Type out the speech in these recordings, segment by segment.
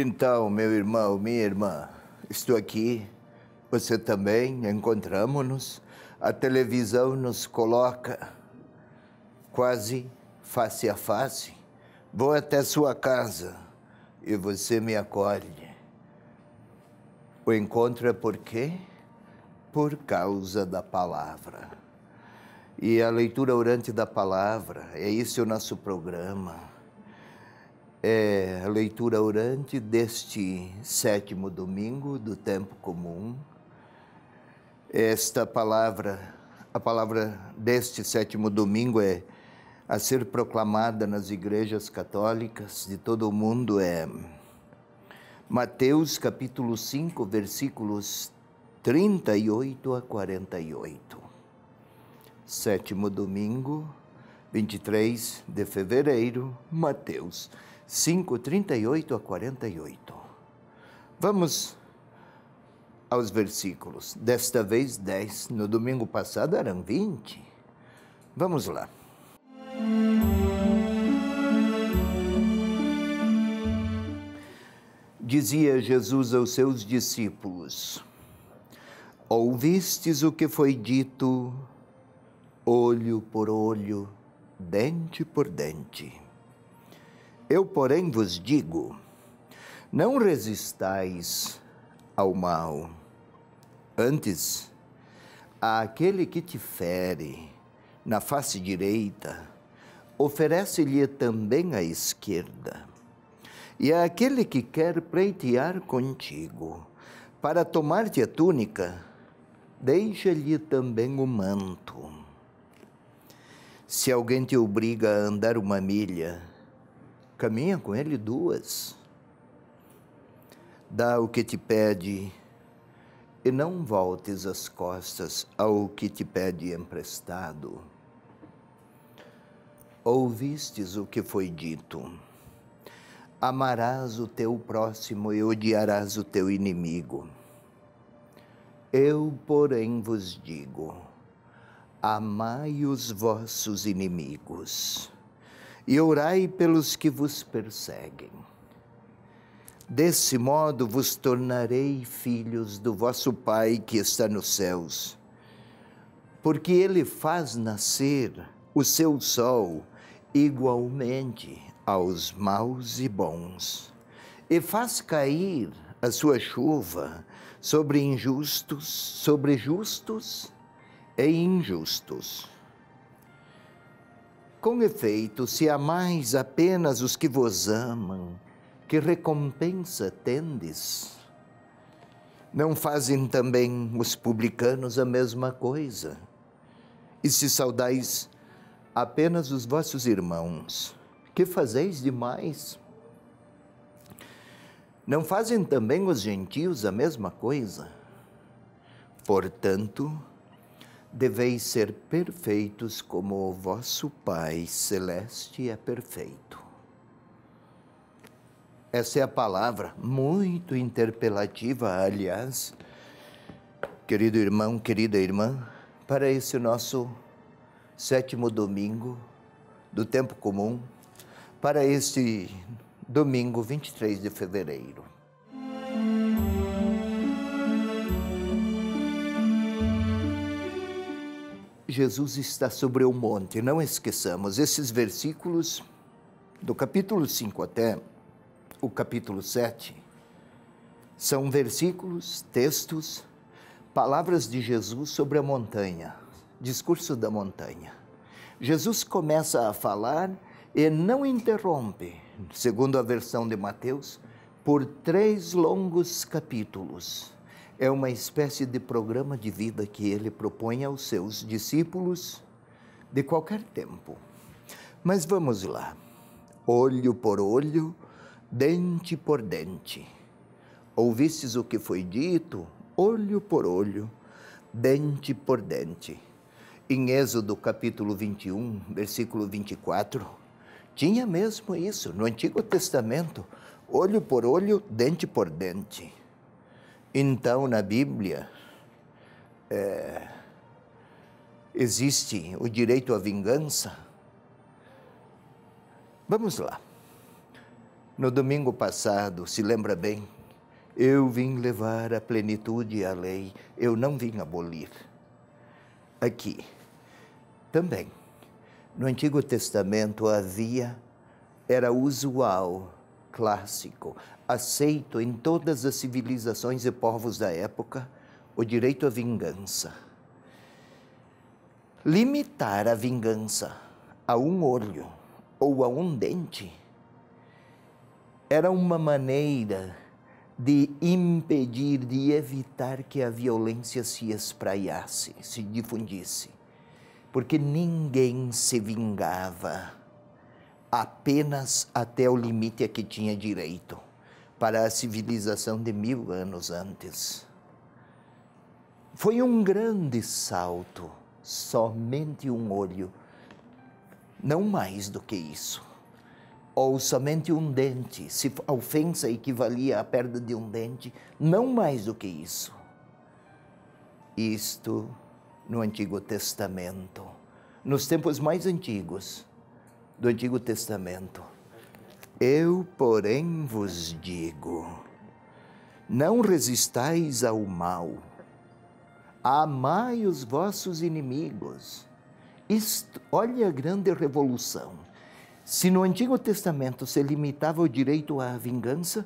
Então, meu irmão, minha irmã, estou aqui, você também, encontramos-nos. A televisão nos coloca quase face a face. Vou até sua casa e você me acolhe. O encontro é por quê? Por causa da palavra. E a leitura orante da palavra, é esse o nosso programa é a leitura orante deste sétimo domingo do tempo comum. Esta palavra, a palavra deste sétimo domingo é a ser proclamada nas igrejas católicas de todo o mundo é Mateus capítulo 5, versículos 38 a 48. Sétimo domingo, 23 de fevereiro, Mateus 5, 38 a 48. Vamos aos versículos. Desta vez 10, no domingo passado eram 20. Vamos lá. Dizia Jesus aos seus discípulos: Ouvistes o que foi dito, olho por olho, dente por dente. Eu, porém, vos digo: não resistais ao mal. Antes, àquele que te fere na face direita, oferece-lhe também a esquerda. E àquele que quer pleitear contigo, para tomar-te a túnica, deixa-lhe também o manto. Se alguém te obriga a andar uma milha, caminha com ele duas. Dá o que te pede e não voltes as costas ao que te pede emprestado. Ouvistes o que foi dito: amarás o teu próximo e odiarás o teu inimigo. Eu, porém, vos digo: amai os vossos inimigos e orai pelos que vos perseguem. Desse modo vos tornarei filhos do vosso Pai que está nos céus, porque ele faz nascer o seu sol igualmente aos maus e bons, e faz cair a sua chuva sobre injustos, sobre justos e injustos com efeito, se amais apenas os que vos amam, que recompensa tendes? Não fazem também os publicanos a mesma coisa? E se saudais apenas os vossos irmãos, que fazeis demais? Não fazem também os gentios a mesma coisa? Portanto, deveis ser perfeitos como o vosso Pai Celeste é perfeito. Essa é a palavra muito interpelativa, aliás, querido irmão, querida irmã, para esse nosso sétimo domingo do tempo comum, para este domingo 23 de fevereiro. Jesus está sobre o monte. Não esqueçamos, esses versículos, do capítulo 5 até o capítulo 7, são versículos, textos, palavras de Jesus sobre a montanha, discurso da montanha. Jesus começa a falar e não interrompe, segundo a versão de Mateus, por três longos capítulos é uma espécie de programa de vida que ele propõe aos seus discípulos de qualquer tempo. Mas vamos lá, olho por olho, dente por dente. Ouvistes o que foi dito, olho por olho, dente por dente. Em Êxodo capítulo 21, versículo 24, tinha mesmo isso no Antigo Testamento, olho por olho, dente por dente. Então, na Bíblia, é, existe o direito à vingança? Vamos lá. No domingo passado, se lembra bem, eu vim levar a plenitude à lei, eu não vim abolir. Aqui, também, no Antigo Testamento havia, era usual clássico, aceito em todas as civilizações e povos da época, o direito à vingança. Limitar a vingança a um olho ou a um dente era uma maneira de impedir, de evitar que a violência se espraiasse, se difundisse, porque ninguém se vingava apenas até o limite a que tinha direito para a civilização de mil anos antes. Foi um grande salto, somente um olho, não mais do que isso. Ou somente um dente, se a ofensa equivalia à perda de um dente, não mais do que isso. Isto no Antigo Testamento, nos tempos mais antigos, do Antigo Testamento. Eu, porém, vos digo: não resistais ao mal, amai os vossos inimigos. Isto, olha a grande revolução. Se no Antigo Testamento se limitava o direito à vingança,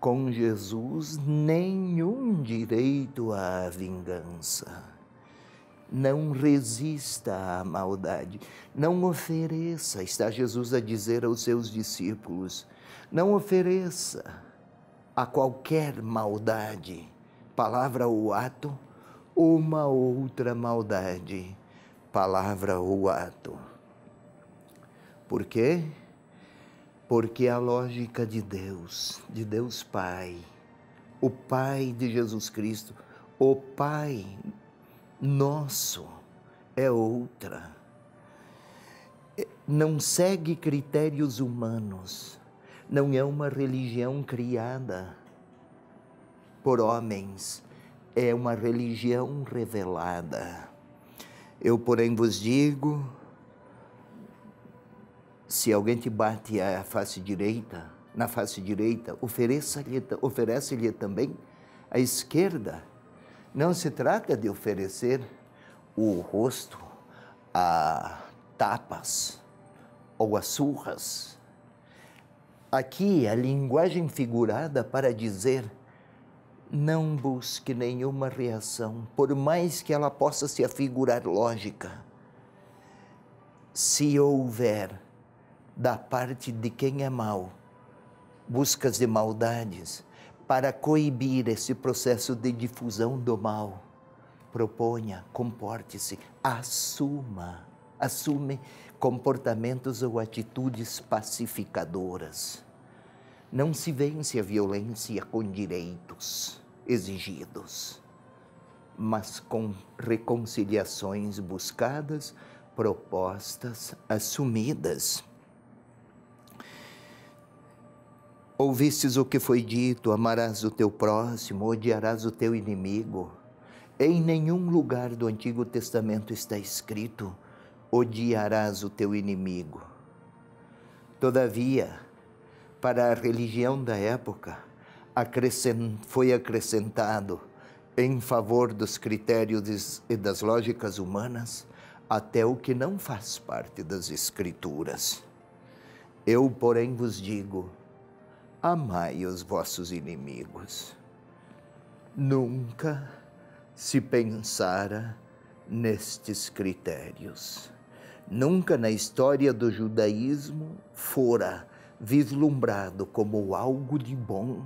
com Jesus nenhum direito à vingança. Não resista à maldade, não ofereça, está Jesus a dizer aos seus discípulos, não ofereça a qualquer maldade, palavra ou ato, uma outra maldade, palavra ou ato. Por quê? Porque a lógica de Deus, de Deus Pai, o Pai de Jesus Cristo, o Pai nosso é outra. É, não segue critérios humanos, não é uma religião criada por homens, é uma religião revelada. Eu, porém, vos digo: se alguém te bate a face direita, na face direita, ofereça-lhe oferece também a esquerda não se trata de oferecer o rosto a tapas ou a surras. Aqui a linguagem figurada para dizer não busque nenhuma reação, por mais que ela possa se afigurar lógica. Se houver da parte de quem é mau, buscas de maldades, para coibir esse processo de difusão do mal. Proponha, comporte-se, assuma, assume comportamentos ou atitudes pacificadoras. Não se vence a violência com direitos exigidos, mas com reconciliações buscadas, propostas, assumidas. Ouvistes o que foi dito: amarás o teu próximo, odiarás o teu inimigo. Em nenhum lugar do Antigo Testamento está escrito: odiarás o teu inimigo. Todavia, para a religião da época, foi acrescentado, em favor dos critérios e das lógicas humanas, até o que não faz parte das Escrituras. Eu, porém, vos digo, amai os vossos inimigos. Nunca se pensara nestes critérios. Nunca na história do judaísmo fora vislumbrado como algo de bom,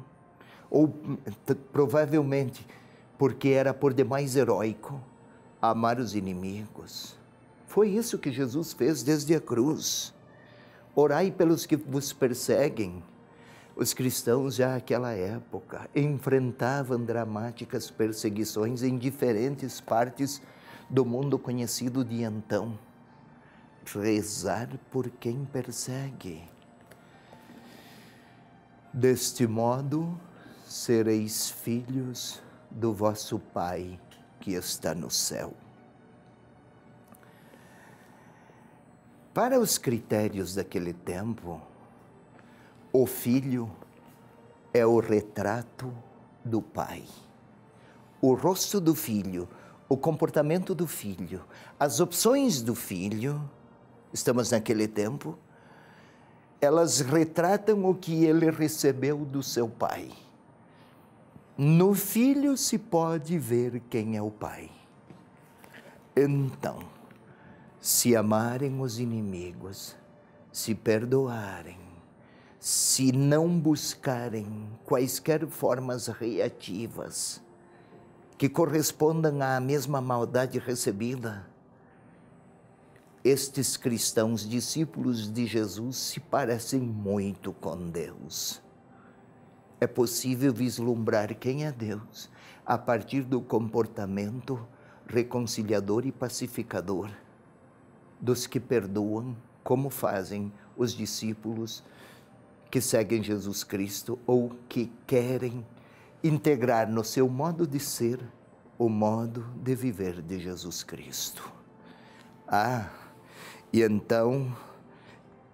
ou provavelmente porque era por demais heróico amar os inimigos. Foi isso que Jesus fez desde a cruz. Orai pelos que vos perseguem os cristãos, já naquela época, enfrentavam dramáticas perseguições em diferentes partes do mundo conhecido de então. Rezar por quem persegue. Deste modo, sereis filhos do vosso Pai que está no céu. Para os critérios daquele tempo, o filho é o retrato do pai. O rosto do filho, o comportamento do filho, as opções do filho, estamos naquele tempo, elas retratam o que ele recebeu do seu pai. No filho se pode ver quem é o pai. Então, se amarem os inimigos, se perdoarem, se não buscarem quaisquer formas reativas que correspondam à mesma maldade recebida, estes cristãos discípulos de Jesus se parecem muito com Deus. É possível vislumbrar quem é Deus a partir do comportamento reconciliador e pacificador dos que perdoam, como fazem os discípulos que seguem Jesus Cristo ou que querem integrar no seu modo de ser o modo de viver de Jesus Cristo. Ah, e então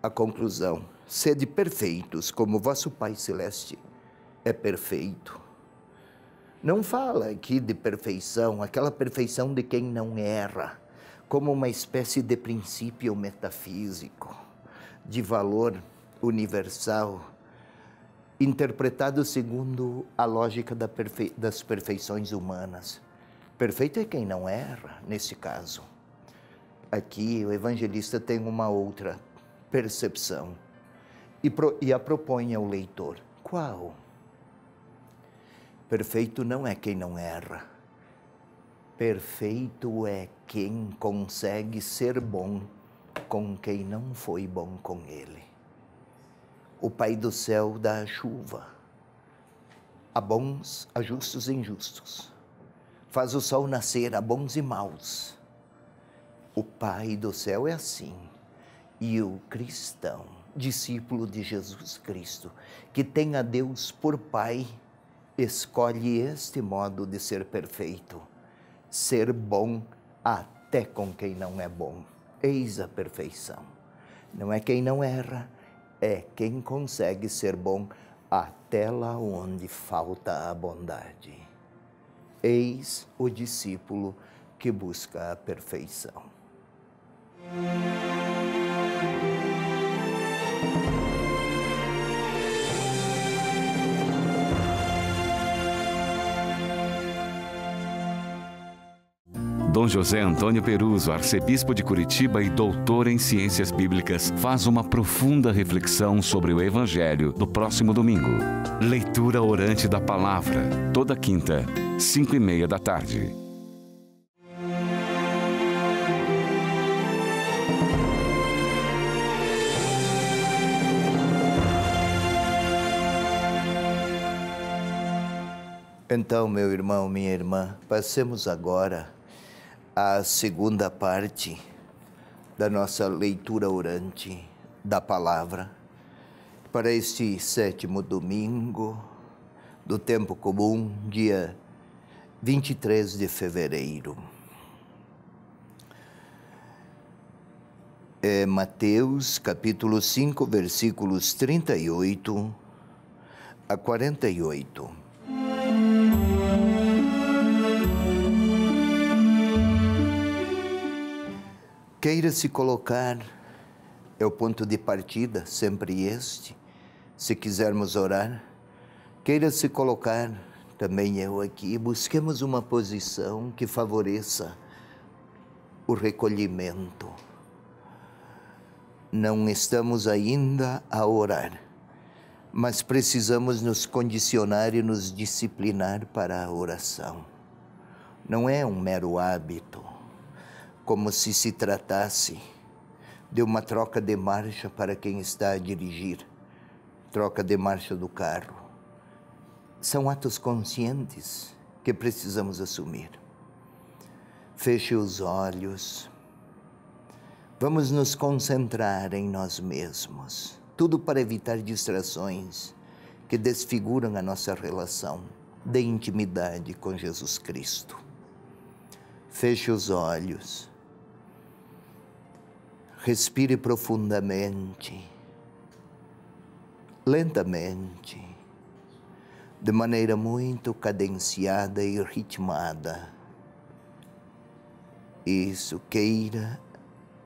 a conclusão: sede perfeitos, como vosso Pai Celeste é perfeito. Não fala aqui de perfeição, aquela perfeição de quem não erra, como uma espécie de princípio metafísico, de valor universal, interpretado segundo a lógica da perfe... das perfeições humanas. Perfeito é quem não erra, nesse caso. Aqui o evangelista tem uma outra percepção e, pro... e a propõe ao leitor. Qual? Perfeito não é quem não erra. Perfeito é quem consegue ser bom com quem não foi bom com ele o Pai do céu dá a chuva a bons, a justos e injustos. Faz o sol nascer a bons e maus. O Pai do céu é assim. E o cristão, discípulo de Jesus Cristo, que tem a Deus por Pai, escolhe este modo de ser perfeito, ser bom até com quem não é bom. Eis a perfeição. Não é quem não erra, é quem consegue ser bom até lá onde falta a bondade. Eis o discípulo que busca a perfeição. Dom José Antônio Peruso, arcebispo de Curitiba e doutor em ciências bíblicas, faz uma profunda reflexão sobre o Evangelho no próximo domingo. Leitura orante da palavra, toda quinta, cinco e meia da tarde. Então, meu irmão, minha irmã, passemos agora a segunda parte da nossa leitura orante da palavra para este sétimo domingo do tempo comum, dia 23 de fevereiro. É Mateus capítulo 5, versículos 38 a 48. queira se colocar, é o ponto de partida, sempre este. Se quisermos orar, queira se colocar, também eu aqui. Busquemos uma posição que favoreça o recolhimento. Não estamos ainda a orar, mas precisamos nos condicionar e nos disciplinar para a oração. Não é um mero hábito como se se tratasse de uma troca de marcha para quem está a dirigir, troca de marcha do carro. São atos conscientes que precisamos assumir. Feche os olhos. Vamos nos concentrar em nós mesmos, tudo para evitar distrações que desfiguram a nossa relação de intimidade com Jesus Cristo. Feche os olhos. Respire profundamente, lentamente, de maneira muito cadenciada e ritmada. Isso queira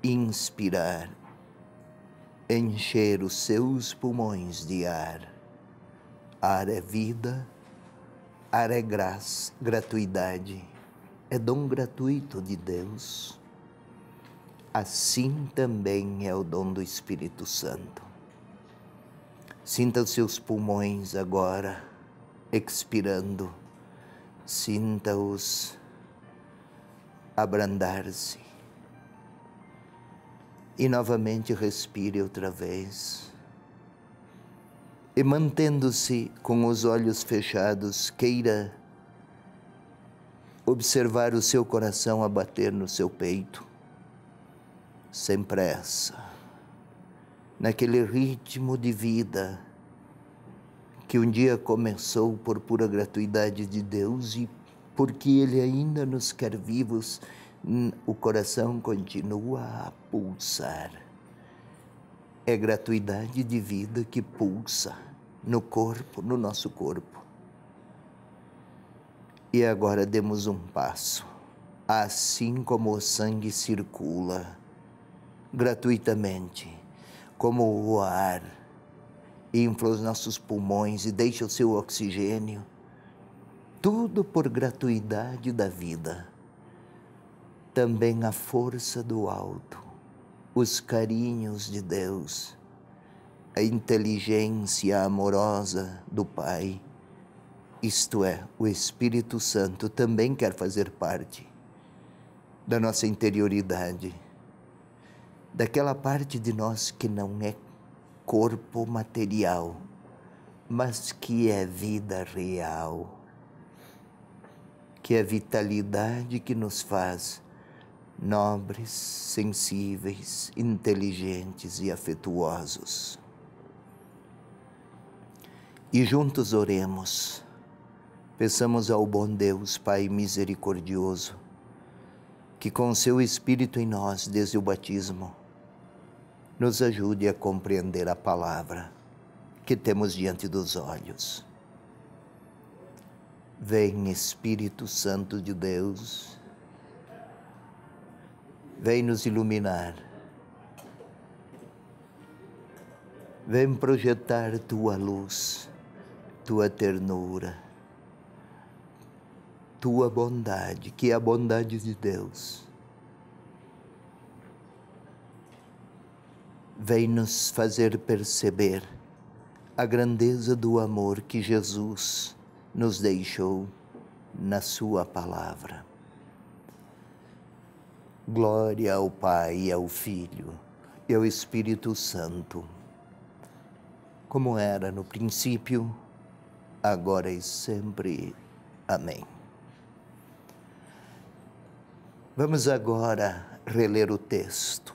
inspirar, encher os seus pulmões de ar. Ar é vida, ar é graça, gratuidade, é dom gratuito de Deus assim também é o dom do Espírito Santo. Sinta seus pulmões agora expirando, sinta-os abrandar-se. E novamente respire outra vez. E mantendo-se com os olhos fechados, queira observar o seu coração a bater no seu peito sem pressa, naquele ritmo de vida que um dia começou por pura gratuidade de Deus e porque Ele ainda nos quer vivos, o coração continua a pulsar. É gratuidade de vida que pulsa no corpo, no nosso corpo. E agora demos um passo. Assim como o sangue circula gratuitamente, como o ar, infla os nossos pulmões e deixa o seu oxigênio, tudo por gratuidade da vida. Também a força do alto, os carinhos de Deus, a inteligência amorosa do Pai, isto é, o Espírito Santo também quer fazer parte da nossa interioridade daquela parte de nós que não é corpo material, mas que é vida real, que é vitalidade que nos faz nobres, sensíveis, inteligentes e afetuosos. E juntos oremos, peçamos ao bom Deus, Pai misericordioso, que com seu Espírito em nós, desde o batismo, nos ajude a compreender a palavra que temos diante dos olhos. Vem, Espírito Santo de Deus, vem nos iluminar. Vem projetar tua luz, tua ternura, tua bondade, que é a bondade de Deus vem nos fazer perceber a grandeza do amor que Jesus nos deixou na Sua palavra. Glória ao Pai, ao Filho e ao Espírito Santo, como era no princípio, agora e sempre. Amém. Vamos agora reler o texto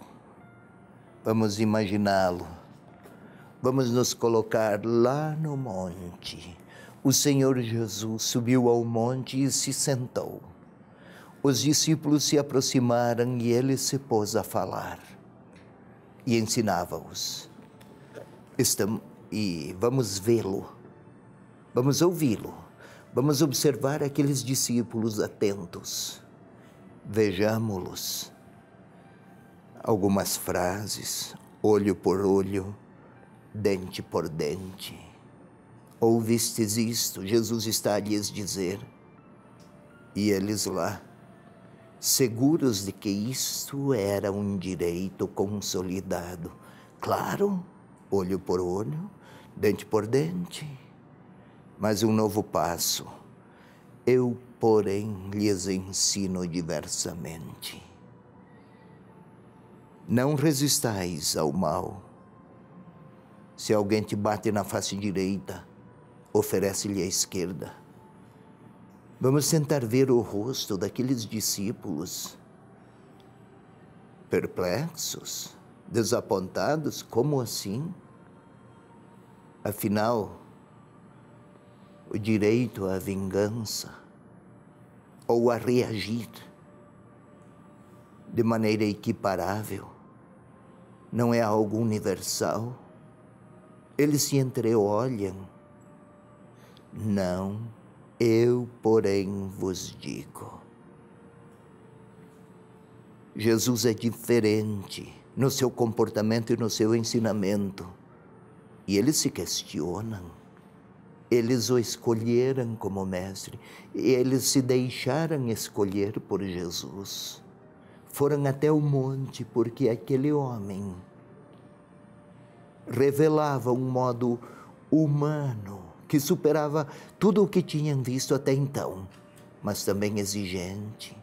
Vamos imaginá-lo. Vamos nos colocar lá no monte. O Senhor Jesus subiu ao monte e se sentou. Os discípulos se aproximaram e ele se pôs a falar e ensinava-os. Estamos e vamos vê-lo. Vamos ouvi-lo. Vamos observar aqueles discípulos atentos. vejámo los algumas frases, olho por olho, dente por dente. Ouvistes isto, Jesus está a lhes dizer. E eles lá, seguros de que isto era um direito consolidado. Claro, olho por olho, dente por dente. Mas um novo passo. Eu, porém, lhes ensino diversamente não resistais ao mal. Se alguém te bate na face direita, oferece-lhe a esquerda. Vamos tentar ver o rosto daqueles discípulos perplexos, desapontados, como assim? Afinal, o direito à vingança ou a reagir de maneira equiparável não é algo universal? Eles se entreolham. Não, eu, porém, vos digo. Jesus é diferente no seu comportamento e no seu ensinamento. E eles se questionam. Eles o escolheram como mestre, e eles se deixaram escolher por Jesus foram até o monte, porque aquele homem revelava um modo humano que superava tudo o que tinham visto até então, mas também exigente.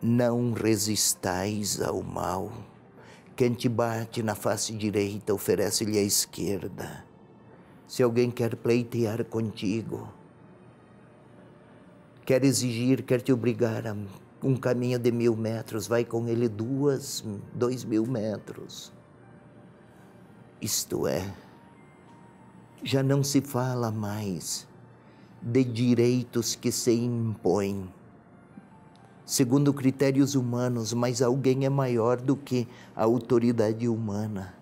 Não resistais ao mal. Quem te bate na face direita, oferece-lhe a esquerda. Se alguém quer pleitear contigo, quer exigir, quer te obrigar a um caminho de mil metros, vai com ele duas, dois mil metros. Isto é, já não se fala mais de direitos que se impõem segundo critérios humanos, mas alguém é maior do que a autoridade humana.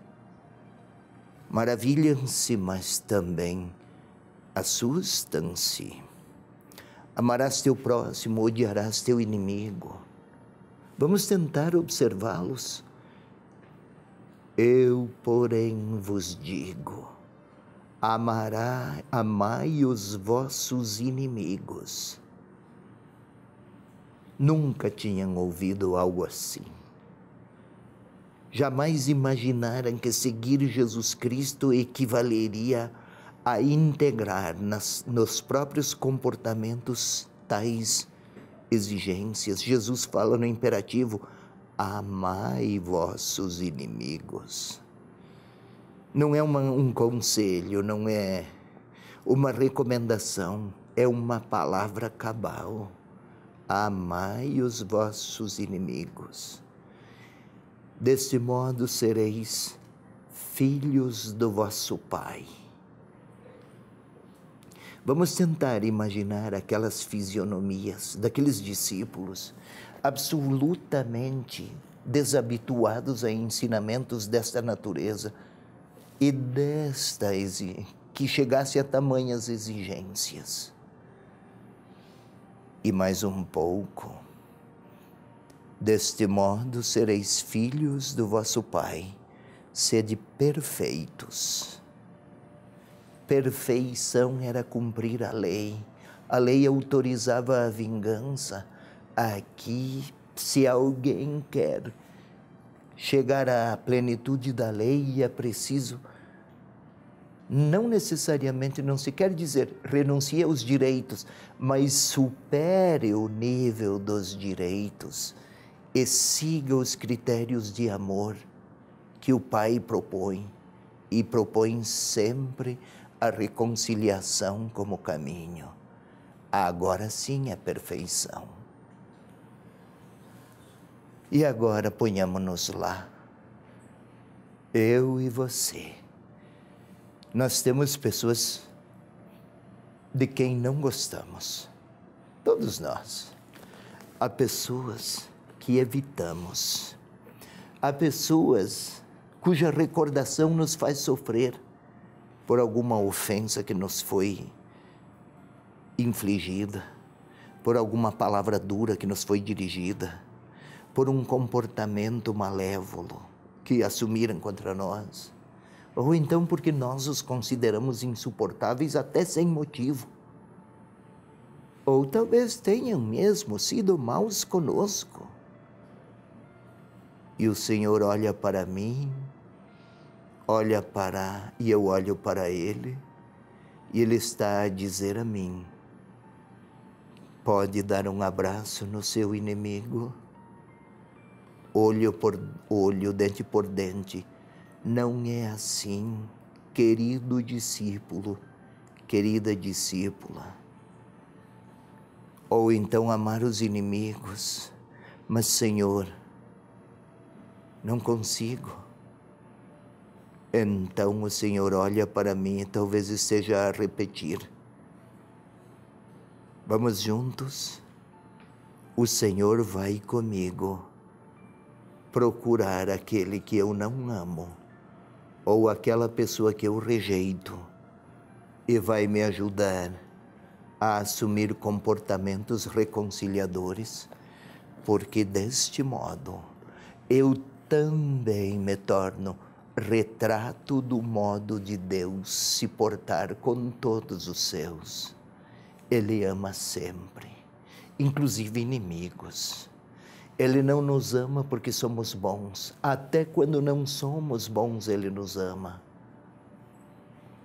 Maravilham-se, mas também assustam-se. Amarás teu próximo, odiarás teu inimigo. Vamos tentar observá-los. Eu, porém, vos digo: amará, amai os vossos inimigos. Nunca tinham ouvido algo assim. Jamais imaginaram que seguir Jesus Cristo equivaleria a a integrar nas, nos próprios comportamentos tais exigências. Jesus fala no imperativo: amai vossos inimigos. Não é uma, um conselho, não é uma recomendação, é uma palavra cabal. Amai os vossos inimigos. Deste modo sereis filhos do vosso Pai. Vamos tentar imaginar aquelas fisionomias daqueles discípulos absolutamente desabituados a ensinamentos desta natureza e desta que chegasse a tamanhas exigências. E mais um pouco. Deste modo sereis filhos do vosso Pai, sede perfeitos perfeição era cumprir a lei. A lei autorizava a vingança. Aqui, se alguém quer chegar à plenitude da lei, é preciso. Não necessariamente, não se quer dizer renuncie aos direitos, mas supere o nível dos direitos e siga os critérios de amor que o Pai propõe e propõe sempre a reconciliação como caminho. Agora sim é perfeição. E agora ponhamos-nos lá. Eu e você. Nós temos pessoas de quem não gostamos. Todos nós. Há pessoas que evitamos. Há pessoas cuja recordação nos faz sofrer por alguma ofensa que nos foi infligida, por alguma palavra dura que nos foi dirigida, por um comportamento malévolo que assumiram contra nós, ou então porque nós os consideramos insuportáveis até sem motivo. Ou talvez tenham mesmo sido maus conosco. E o Senhor olha para mim olha para e eu olho para ele, e ele está a dizer a mim: pode dar um abraço no seu inimigo, olho por olho, dente por dente. Não é assim, querido discípulo, querida discípula. Ou então amar os inimigos, mas Senhor, não consigo então o Senhor olha para mim e talvez esteja a repetir. Vamos juntos? O Senhor vai comigo procurar aquele que eu não amo ou aquela pessoa que eu rejeito e vai me ajudar a assumir comportamentos reconciliadores, porque deste modo eu também me torno retrato do modo de Deus se portar com todos os seus. Ele ama sempre, inclusive inimigos. Ele não nos ama porque somos bons, até quando não somos bons, Ele nos ama.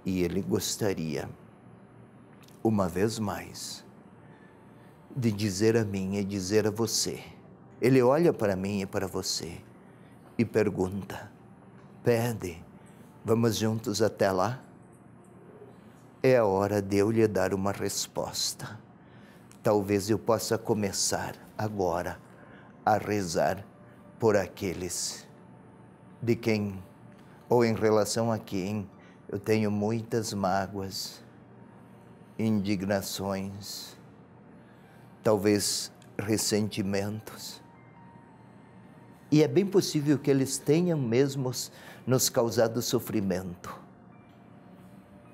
E Ele gostaria, uma vez mais, de dizer a mim e dizer a você. Ele olha para mim e para você e pergunta: pede, vamos juntos até lá? É a hora de eu lhe dar uma resposta. Talvez eu possa começar agora a rezar por aqueles de quem, ou em relação a quem, eu tenho muitas mágoas, indignações, talvez ressentimentos. E é bem possível que eles tenham mesmos nos causado sofrimento.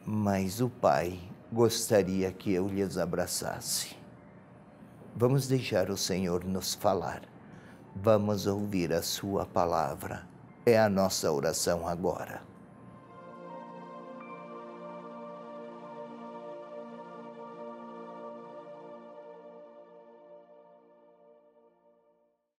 Mas o Pai gostaria que eu lhes abraçasse. Vamos deixar o Senhor nos falar. Vamos ouvir a Sua palavra. É a nossa oração agora.